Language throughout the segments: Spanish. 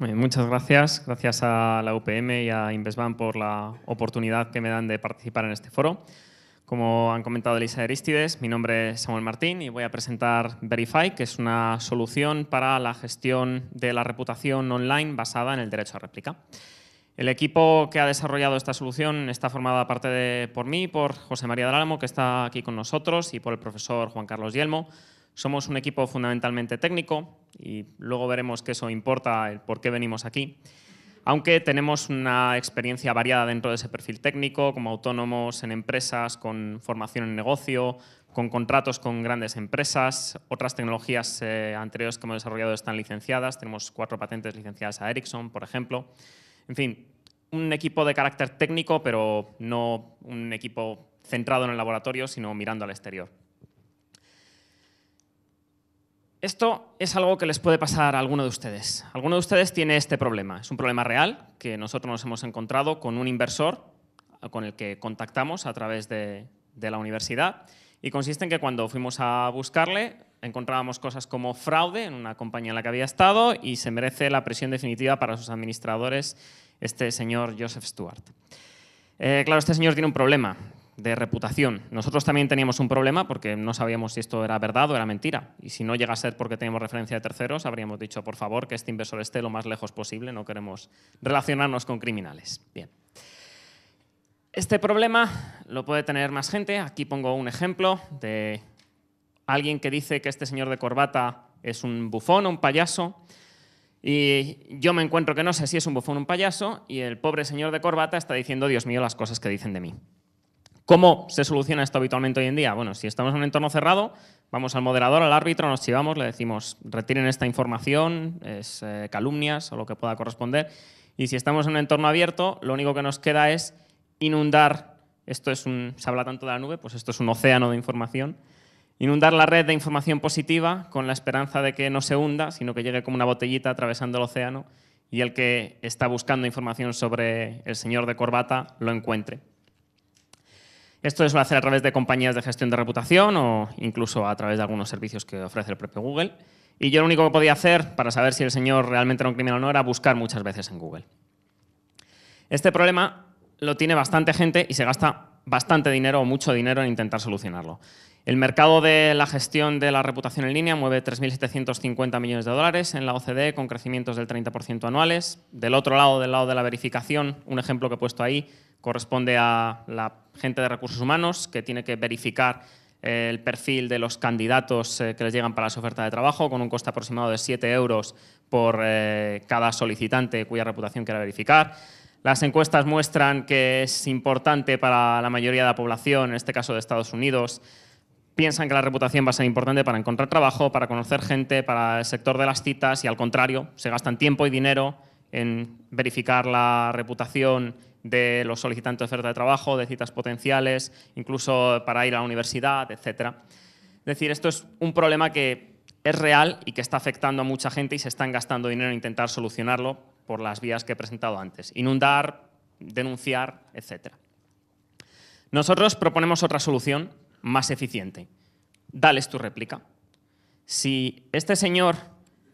Eh, muchas gracias. Gracias a la UPM y a Invesban por la oportunidad que me dan de participar en este foro. Como han comentado Elisa Aristides, mi nombre es Samuel Martín y voy a presentar Verify, que es una solución para la gestión de la reputación online basada en el derecho a réplica. El equipo que ha desarrollado esta solución está formado aparte de por mí, por José María de Drálamo, que está aquí con nosotros, y por el profesor Juan Carlos Yelmo, somos un equipo fundamentalmente técnico y luego veremos que eso importa, el por qué venimos aquí. Aunque tenemos una experiencia variada dentro de ese perfil técnico, como autónomos en empresas, con formación en negocio, con contratos con grandes empresas. Otras tecnologías eh, anteriores que hemos desarrollado están licenciadas. Tenemos cuatro patentes licenciadas a Ericsson, por ejemplo. En fin, un equipo de carácter técnico, pero no un equipo centrado en el laboratorio, sino mirando al exterior. Esto es algo que les puede pasar a alguno de ustedes. Alguno de ustedes tiene este problema. Es un problema real que nosotros nos hemos encontrado con un inversor con el que contactamos a través de, la universidad y consiste en que cuando fuimos a buscarle encontrábamos cosas como fraude en una compañía en la que había estado y se merece la presión definitiva para sus administradores este señor Joseph Stewart. Eh, claro, este señor tiene un problema de reputación. Nosotros también teníamos un problema porque no sabíamos si esto era verdad o era mentira. Y si no llega a ser porque tenemos referencia de terceros, habríamos dicho, por favor, que este inversor esté lo más lejos posible, no queremos relacionarnos con criminales. Bien. Este problema lo puede tener más gente. Aquí pongo un ejemplo de alguien que dice que este señor de corbata es un bufón o un payaso. Y yo me encuentro que no sé si es un bufón o un payaso y el pobre señor de corbata está diciendo, Dios mío, las cosas que dicen de mí. ¿Cómo se soluciona esto habitualmente hoy en día? Bueno, si estamos en un entorno cerrado, vamos al moderador, al árbitro, nos chivamos, le decimos retiren esta información, es eh, calumnias o lo que pueda corresponder. Y si estamos en un entorno abierto, lo único que nos queda es inundar, esto es un, se habla tanto de la nube, pues esto es un océano de información, inundar la red de información positiva con la esperanza de que no se hunda, sino que llegue como una botellita atravesando el océano y el que está buscando información sobre el señor de corbata lo encuentre. Esto se suele hacer a través de compañías de gestión de reputación o incluso a través de algunos servicios que ofrece el propio Google. Y yo lo único que podía hacer para saber si el señor realmente era un criminal o no era buscar muchas veces en Google. Este problema lo tiene bastante gente y se gasta bastante dinero o mucho dinero en intentar solucionarlo. El mercado de la gestión de la reputación en línea mueve 3.750 millones de dólares en la OCDE con crecimientos del 30% anuales. Del otro lado, del lado de la verificación, un ejemplo que he puesto ahí corresponde a la gente de recursos humanos que tiene que verificar eh, el perfil de los candidatos eh, que les llegan para su oferta de trabajo con un coste aproximado de 7 euros por eh, cada solicitante cuya reputación quiera verificar. Las encuestas muestran que es importante para la mayoría de la población, en este caso de Estados Unidos, piensan que la reputación va a ser importante para encontrar trabajo, para conocer gente, para el sector de las citas y al contrario, se gastan tiempo y dinero en verificar la reputación de los solicitantes de oferta de trabajo, de citas potenciales, incluso para ir a la universidad, etc. Es decir, esto es un problema que es real y que está afectando a mucha gente y se están gastando dinero en intentar solucionarlo por las vías que he presentado antes. Inundar, denunciar, etc. Nosotros proponemos otra solución más eficiente. Dales tu réplica. Si este señor,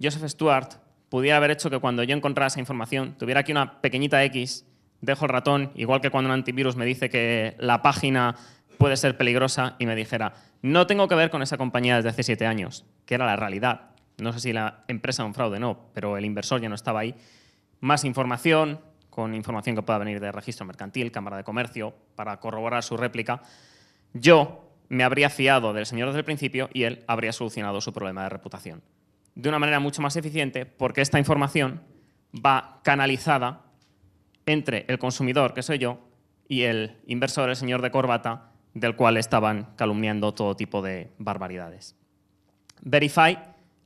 Joseph Stuart, pudiera haber hecho que cuando yo encontrara esa información, tuviera aquí una pequeñita X, dejo el ratón, igual que cuando un antivirus me dice que la página puede ser peligrosa y me dijera, no tengo que ver con esa compañía desde hace siete años, que era la realidad. No sé si la empresa es un fraude, no, pero el inversor ya no estaba ahí. Más información, con información que pueda venir de registro mercantil, cámara de comercio, para corroborar su réplica. Yo me habría fiado del señor desde el principio y él habría solucionado su problema de reputación. De una manera mucho más eficiente porque esta información va canalizada entre el consumidor, que soy yo, y el inversor, el señor de corbata, del cual estaban calumniando todo tipo de barbaridades. Verify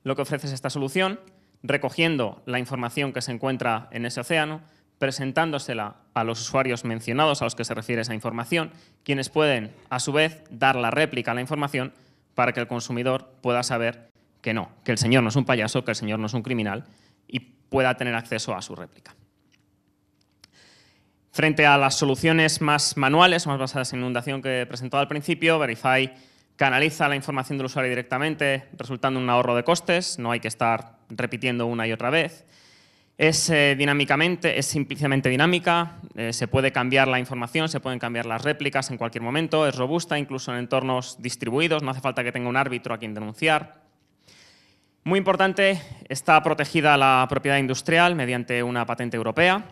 lo que ofrece es esta solución, recogiendo la información que se encuentra en ese océano, presentándosela a los usuarios mencionados a los que se refiere esa información, quienes pueden, a su vez, dar la réplica a la información para que el consumidor pueda saber que no, que el señor no es un payaso, que el señor no es un criminal y pueda tener acceso a su réplica. Frente a las soluciones más manuales, más basadas en inundación que presentó al principio, Verify canaliza la información del usuario directamente, resultando en un ahorro de costes, no hay que estar repitiendo una y otra vez. Es eh, dinámicamente, es simplemente dinámica, eh, se puede cambiar la información, se pueden cambiar las réplicas en cualquier momento, es robusta incluso en entornos distribuidos, no hace falta que tenga un árbitro a quien denunciar. Muy importante, está protegida la propiedad industrial mediante una patente europea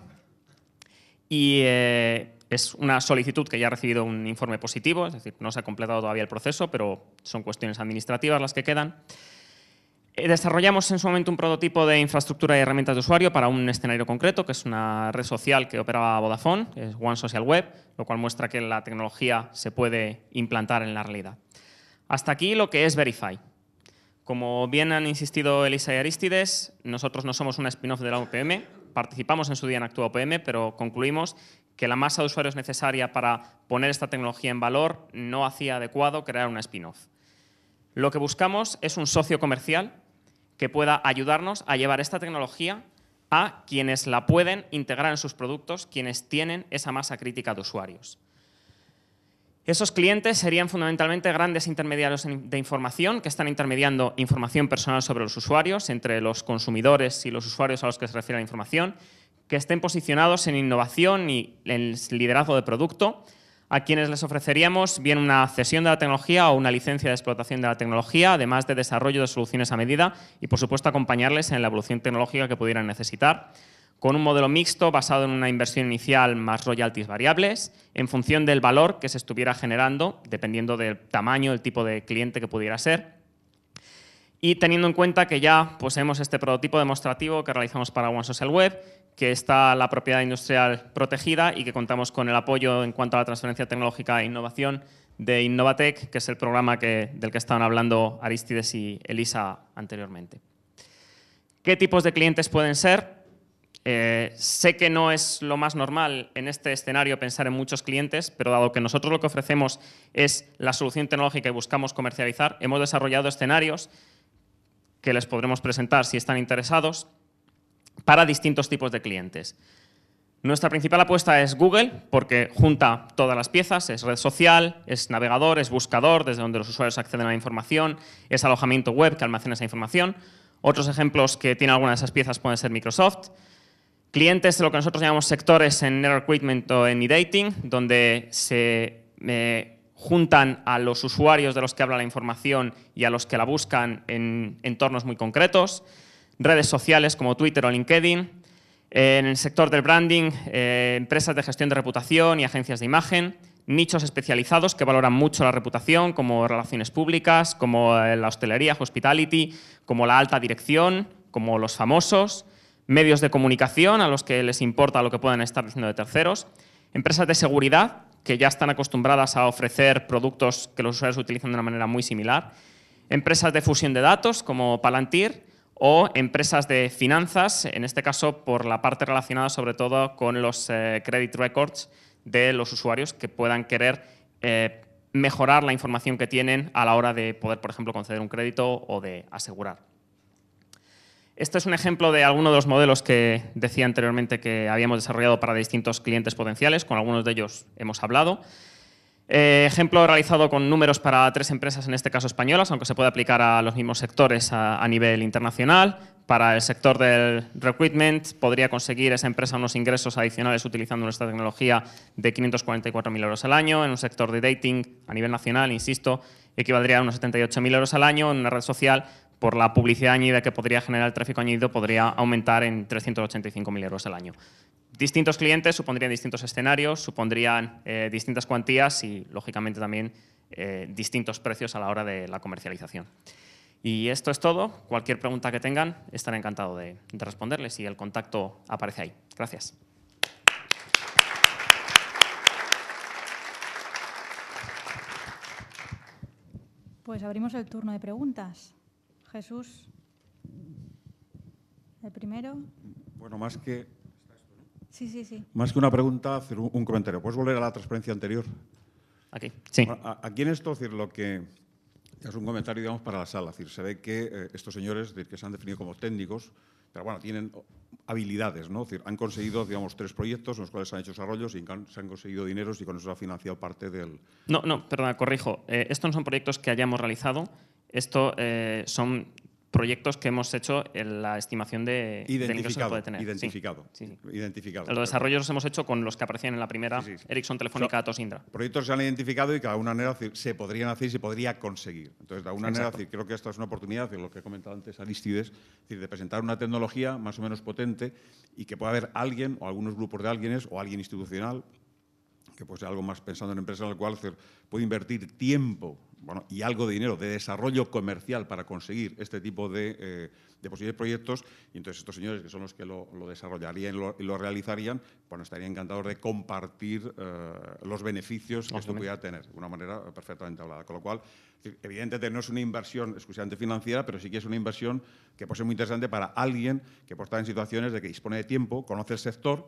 y eh, es una solicitud que ya ha recibido un informe positivo, es decir, no se ha completado todavía el proceso, pero son cuestiones administrativas las que quedan. Eh, desarrollamos en su momento un prototipo de infraestructura y herramientas de usuario para un escenario concreto, que es una red social que operaba Vodafone, que es One Social Web, lo cual muestra que la tecnología se puede implantar en la realidad. Hasta aquí lo que es Verify. Como bien han insistido Elisa y Aristides, nosotros no somos una spin-off de la OPM, participamos en su día en Actua OPM, pero concluimos que la masa de usuarios necesaria para poner esta tecnología en valor no hacía adecuado crear una spin-off. Lo que buscamos es un socio comercial que pueda ayudarnos a llevar esta tecnología a quienes la pueden integrar en sus productos, quienes tienen esa masa crítica de usuarios. Esos clientes serían fundamentalmente grandes intermediarios de información que están intermediando información personal sobre los usuarios, entre los consumidores y los usuarios a los que se refiere la información, que estén posicionados en innovación y en liderazgo de producto, a quienes les ofreceríamos bien una cesión de la tecnología o una licencia de explotación de la tecnología, además de desarrollo de soluciones a medida y, por supuesto, acompañarles en la evolución tecnológica que pudieran necesitar, con un modelo mixto basado en una inversión inicial más royalties variables, en función del valor que se estuviera generando, dependiendo del tamaño, el tipo de cliente que pudiera ser, y teniendo en cuenta que ya poseemos este prototipo demostrativo que realizamos para One Social Web, que está la propiedad industrial protegida y que contamos con el apoyo en cuanto a la transferencia tecnológica e innovación de Innovatec, que es el programa que, del que estaban hablando Aristides y Elisa anteriormente. ¿Qué tipos de clientes pueden ser? Eh, sé que no es lo más normal en este escenario pensar en muchos clientes, pero dado que nosotros lo que ofrecemos es la solución tecnológica y buscamos comercializar, hemos desarrollado escenarios que les podremos presentar si están interesados, para distintos tipos de clientes. Nuestra principal apuesta es Google, porque junta todas las piezas, es red social, es navegador, es buscador, desde donde los usuarios acceden a la información, es alojamiento web que almacena esa información. Otros ejemplos que tiene alguna de esas piezas pueden ser Microsoft. Clientes de lo que nosotros llamamos sectores en Network Equipment o en e-dating, donde se eh, juntan a los usuarios de los que habla la información y a los que la buscan en entornos muy concretos, redes sociales como Twitter o LinkedIn, eh, en el sector del branding, eh, empresas de gestión de reputación y agencias de imagen, nichos especializados que valoran mucho la reputación, como relaciones públicas, como eh, la hostelería, hospitality, como la alta dirección, como los famosos, medios de comunicación a los que les importa lo que puedan estar diciendo de terceros, empresas de seguridad que ya están acostumbradas a ofrecer productos que los usuarios utilizan de una manera muy similar, empresas de fusión de datos como Palantir o empresas de finanzas, en este caso por la parte relacionada sobre todo con los eh, credit records de los usuarios que puedan querer eh, mejorar la información que tienen a la hora de poder, por ejemplo, conceder un crédito o de asegurar. Este es un ejemplo de alguno de los modelos que decía anteriormente que habíamos desarrollado para distintos clientes potenciales, con algunos de ellos hemos hablado. Eh, ejemplo realizado con números para tres empresas, en este caso españolas, aunque se puede aplicar a los mismos sectores a, nivel internacional. Para el sector del recruitment podría conseguir esa empresa unos ingresos adicionales utilizando nuestra tecnología de 544.000 euros al año. En un sector de dating a nivel nacional, insisto, equivaldría a unos 78.000 euros al año. En una red social por la publicidad añadida que podría generar el tráfico añadido, podría aumentar en 385.000 euros al año. Distintos clientes supondrían distintos escenarios, supondrían eh, distintas cuantías y, lógicamente, también eh, distintos precios a la hora de la comercialización. Y esto es todo. Cualquier pregunta que tengan, estaré encantado de responderles y el contacto aparece ahí. Gracias. Pues abrimos el turno de preguntas. Jesús, el primero. Bueno, más que. Más que una pregunta, hacer un comentario. ¿Puedes volver a la transparencia anterior? Aquí, sí. aquí en esto, decir, lo que es un comentario, digamos, para la sala. decir, se ve que eh, estos señores, decir, que se han definido como técnicos, pero bueno, tienen habilidades, ¿no? Es decir, han conseguido, digamos, tres proyectos en los cuales han hecho desarrollos y se han conseguido dineros y con eso se ha financiado parte del... No, no, perdona, corrijo. Eh, estos no son proyectos que hayamos realizado, esto eh, son proyectos que hemos hecho en la estimación de, identificado, tener. Identificado. identificado. Los desarrollos los hemos hecho con los que aparecían en la primera Ericsson Telefónica Datos Indra. Proyectos se han identificado y que de alguna manera se podrían hacer y se podría conseguir. Entonces, de alguna manera, creo que esta es una oportunidad, lo que he comentado antes Aristides, de presentar una tecnología más o menos potente y que pueda haber alguien o algunos grupos de alguienes o alguien institucional que pues algo más pensando en empresas en las cual puede invertir tiempo y algo de dinero de desarrollo comercial para conseguir este tipo de, eh, posibles proyectos. Y entonces estos señores, que son los que lo, desarrollarían y lo, realizarían, bueno, estarían encantados de compartir eh, los beneficios que esto pudiera tener, de una manera perfectamente hablada. Con lo cual, evidentemente no es una inversión exclusivamente financiera, pero sí que es una inversión que puede ser muy interesante para alguien que por estar en situaciones de que dispone de tiempo, conoce el sector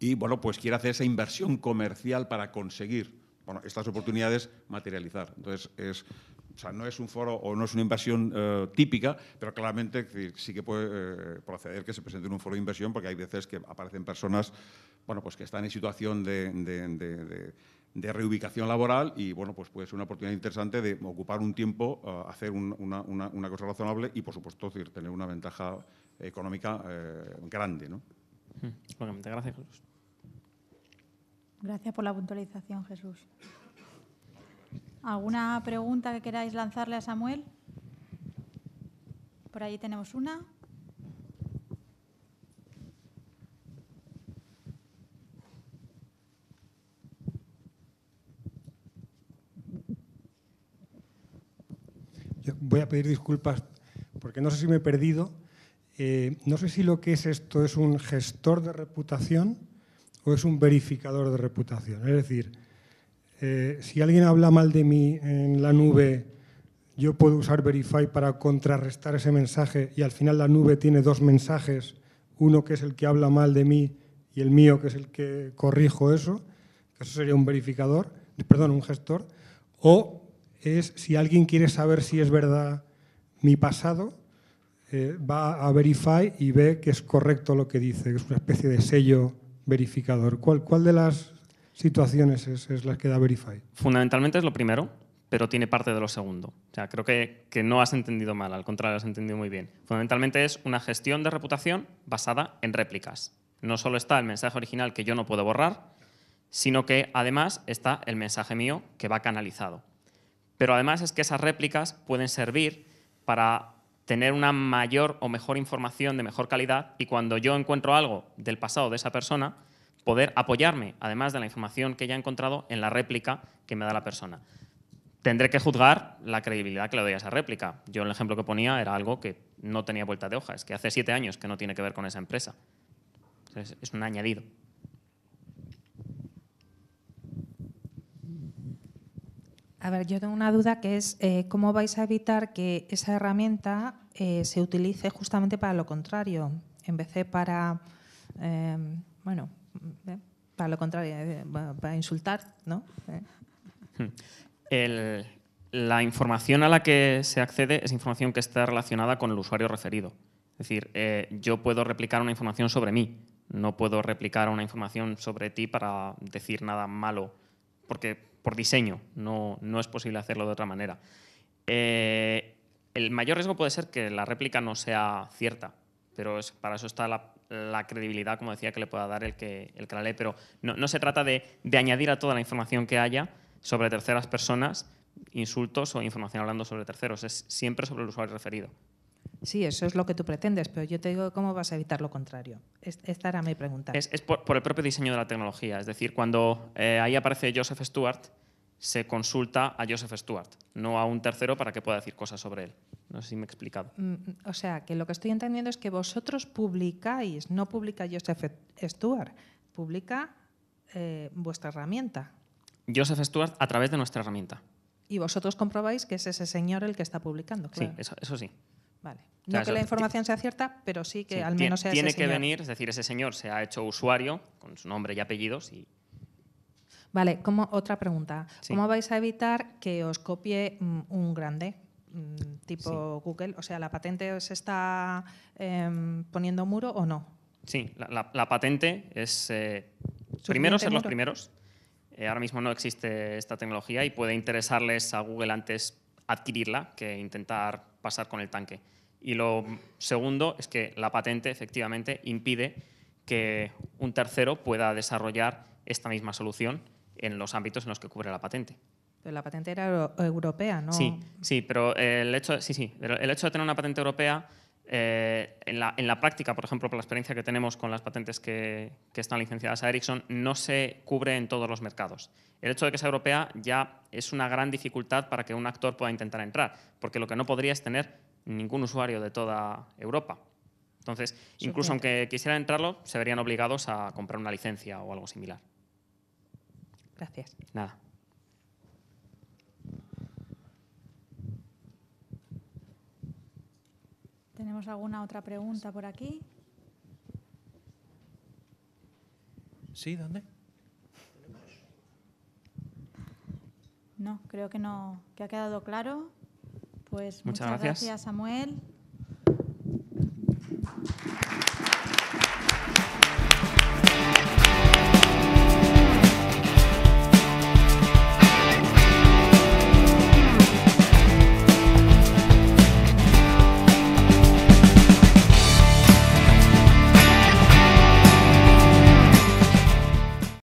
y, bueno, pues quiere hacer esa inversión comercial para conseguir bueno, estas oportunidades materializar. Entonces, es, o sea, no es un foro o no es una inversión eh, típica, pero claramente sí que puede eh, proceder que se presente en un foro de inversión porque hay veces que aparecen personas bueno, pues que están en situación de, reubicación laboral y bueno, pues puede ser una oportunidad interesante de ocupar un tiempo, eh, hacer una, cosa razonable y por supuesto tener una ventaja económica grande. ¿no? gracias, Gracias por la puntualización, Jesús. ¿Alguna pregunta que queráis lanzarle a Samuel? Por allí tenemos una. voy a pedir disculpas porque no sé si me he perdido. Eh, no sé si lo que es esto es un gestor de reputación o es un verificador de reputación. Es decir, eh, si alguien habla mal de mí en la nube, yo puedo usar Verify para contrarrestar ese mensaje y al final la nube tiene dos mensajes, uno que es el que habla mal de mí y el mío que es el que corrijo eso, eso sería un verificador, perdón, un gestor, o es si alguien quiere saber si es verdad mi pasado, eh, va a Verify y ve que es correcto lo que dice, que es una especie de sello verificador? ¿Cuál, cuál de las situaciones es, es la que da Verify? Fundamentalmente es lo primero, pero tiene parte de lo segundo. O sea, creo que, que, no has entendido mal, al contrario, has entendido muy bien. Fundamentalmente es una gestión de reputación basada en réplicas. No solo está el mensaje original que yo no puedo borrar, sino que además está el mensaje mío que va canalizado. Pero además es que esas réplicas pueden servir para tener una mayor o mejor información de mejor calidad y cuando yo encuentro algo del pasado de esa persona, poder apoyarme, además de la información que ya he encontrado, en la réplica que me da la persona. Tendré que juzgar la credibilidad que le doy a esa réplica. Yo el ejemplo que ponía era algo que no tenía vuelta de hoja, es que hace siete años que no tiene que ver con esa empresa. Es un añadido. A ver, yo tengo una duda que es eh, cómo vais a evitar que esa herramienta eh, se utilice justamente para lo contrario, en vez de para, em, bueno, eh, para lo contrario, para insultar, ¿no? Hmm. la información a la que se accede es información que está relacionada con el usuario referido. Es decir, yo puedo replicar una información sobre mí, no puedo replicar una información sobre ti para decir nada malo, porque por diseño, no, no es posible hacerlo de otra manera. Eh, el mayor riesgo puede ser que la réplica no sea cierta, pero es, para eso está la, credibilidad, como decía, que le pueda dar el que, el la lee. Pero no, se trata de, añadir a toda la información que haya sobre terceras personas insultos o información hablando sobre terceros, es siempre sobre el usuario referido. Sí, eso es lo que tú pretendes, pero yo te digo cómo vas a evitar lo contrario. Esta era mi pregunta. Es, por, el propio diseño de la tecnología. Es decir, cuando eh, ahí aparece Joseph Stewart, se consulta a Joseph Stewart, no a un tercero para que pueda decir cosas sobre él. No sé si me he explicado. Mm, mm, o sea, que lo que estoy entendiendo es que vosotros publicáis, no publica Joseph Stewart, publica eh, vuestra herramienta. Joseph Stewart a través de nuestra herramienta. Y vosotros comprobáis que es ese señor el que está publicando. Claro. Sí, eso sí. Vale. No que la información sea cierta, pero sí que al menos sea Tiene que venir, es decir, ese señor se ha hecho usuario con su nombre y apellidos y. Vale, como otra pregunta. ¿Cómo vais a evitar que os copie mm, un grande? Mm, tipo Google, o sea, ¿la patente se está em, poniendo muro o no? Sí, la, patente es eh, primero ser los primeros. Eh, ahora mismo no existe esta tecnología y puede interesarles a Google antes adquirirla que intentar pasar con el tanque. Y lo segundo es que la patente efectivamente impide que un tercero pueda desarrollar esta misma solución en los ámbitos en los que cubre la patente. Pero la patente era europea, ¿no? Sí, sí, pero el hecho, sí, el hecho de tener una patente europea eh, en, la, práctica, por ejemplo, por la experiencia que tenemos con las patentes que, están licenciadas a Ericsson, no se cubre en todos los mercados. El hecho de que sea europea ya es una gran dificultad para que un actor pueda intentar entrar, porque lo que no podría es tener ningún usuario de toda Europa. Entonces, incluso aunque quisieran entrarlo, se verían obligados a comprar una licencia o algo similar. Gracias. Nada. ¿Tenemos alguna otra pregunta por aquí? ¿Sí? ¿Dónde? No, creo que no, que ha quedado claro. Pues muchas, gracias, Samuel.